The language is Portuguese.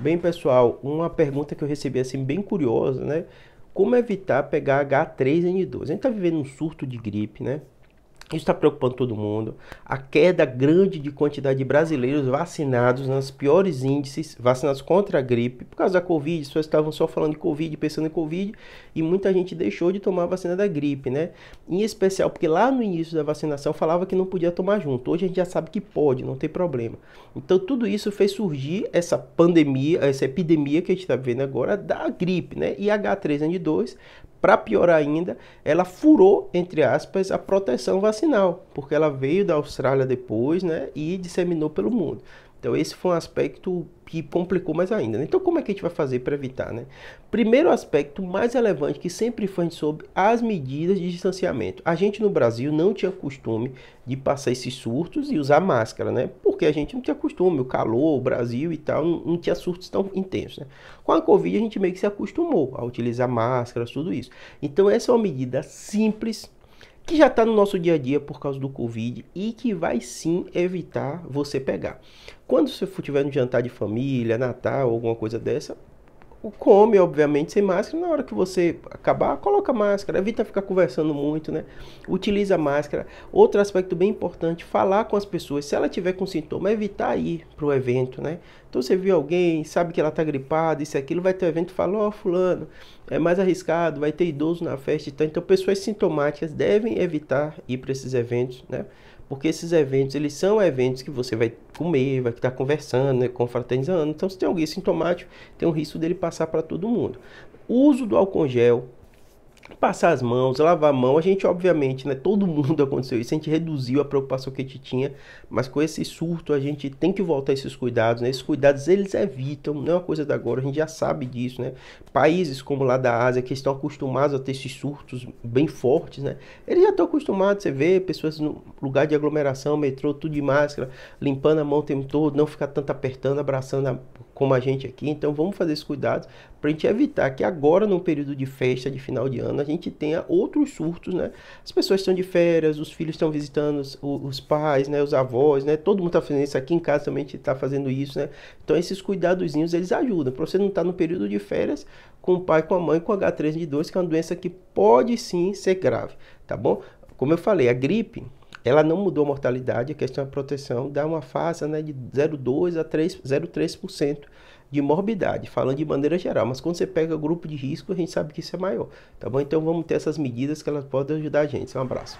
Bem, pessoal, uma pergunta que eu recebi assim bem curiosa, né? Como evitar pegar H3N2? A gente tá vivendo um surto de gripe, né? Isso está preocupando todo mundo. A queda grande de quantidade de brasileiros vacinados nas piores índices, vacinados contra a gripe, por causa da Covid, as estavam só falando de Covid, pensando em Covid, e muita gente deixou de tomar a vacina da gripe, né? Em especial porque lá no início da vacinação falava que não podia tomar junto. Hoje a gente já sabe que pode, não tem problema. Então tudo isso fez surgir essa pandemia, essa epidemia que a gente está vivendo agora da gripe, né? E H3N2 para piorar ainda, ela furou, entre aspas, a proteção vacinal, porque ela veio da Austrália depois né, e disseminou pelo mundo. Então esse foi um aspecto que complicou mais ainda. Né? Então como é que a gente vai fazer para evitar? Né? Primeiro aspecto mais relevante que sempre foi sobre as medidas de distanciamento. A gente no Brasil não tinha costume de passar esses surtos e usar máscara, né? Porque a gente não tinha costume, o calor, o Brasil e tal, não, não tinha surtos tão intensos. Né? Com a Covid a gente meio que se acostumou a utilizar máscaras, tudo isso. Então essa é uma medida simples que já está no nosso dia a dia por causa do Covid e que vai sim evitar você pegar. Quando você for tiver no jantar de família, Natal, alguma coisa dessa, come, obviamente, sem máscara. Na hora que você acabar, coloca máscara, evita ficar conversando muito, né? Utiliza máscara. Outro aspecto bem importante, falar com as pessoas. Se ela tiver com sintoma, evitar ir para o evento, né? Então você viu alguém, sabe que ela está gripada, isso aquilo, vai ter um evento e fala, ó, oh, fulano, é mais arriscado, vai ter idoso na festa e tal. Então pessoas sintomáticas devem evitar ir para esses eventos, né? Porque esses eventos, eles são eventos que você vai comer, vai estar conversando, né, confraternizando. Então se tem alguém sintomático, tem um risco dele passar para todo mundo. O uso do álcool gel passar as mãos, lavar a mão. A gente, obviamente, né, todo mundo aconteceu isso, a gente reduziu a preocupação que a gente tinha, mas com esse surto a gente tem que voltar a esses cuidados, né? Esses cuidados eles evitam, não é uma coisa da agora, a gente já sabe disso, né? Países como lá da Ásia que estão acostumados a ter esses surtos bem fortes, né? Eles já estão acostumados, você vê pessoas no lugar de aglomeração, metrô, tudo de máscara, limpando a mão o tempo todo, não ficar tanto apertando, abraçando a como a gente aqui. Então vamos fazer esse cuidado para a gente evitar que agora, no período de festa de final de ano, a gente tenha outros surtos, né? As pessoas estão de férias, os filhos estão visitando os, os, pais, né? Os avós, né? Todo mundo está fazendo isso aqui em casa também, a gente está fazendo isso, né? Então esses cuidadozinhos eles ajudam para você não estar tá no período de férias com o pai, com a mãe, com H3N2, que é uma doença que pode sim ser grave, tá bom? Como eu falei, a gripe ela não mudou a mortalidade, a questão da proteção dá uma faixa né, de 0,2% a 0,3% de morbidade, falando de maneira geral, mas quando você pega grupo de risco, a gente sabe que isso é maior, tá bom? Então vamos ter essas medidas que elas podem ajudar a gente. Um abraço.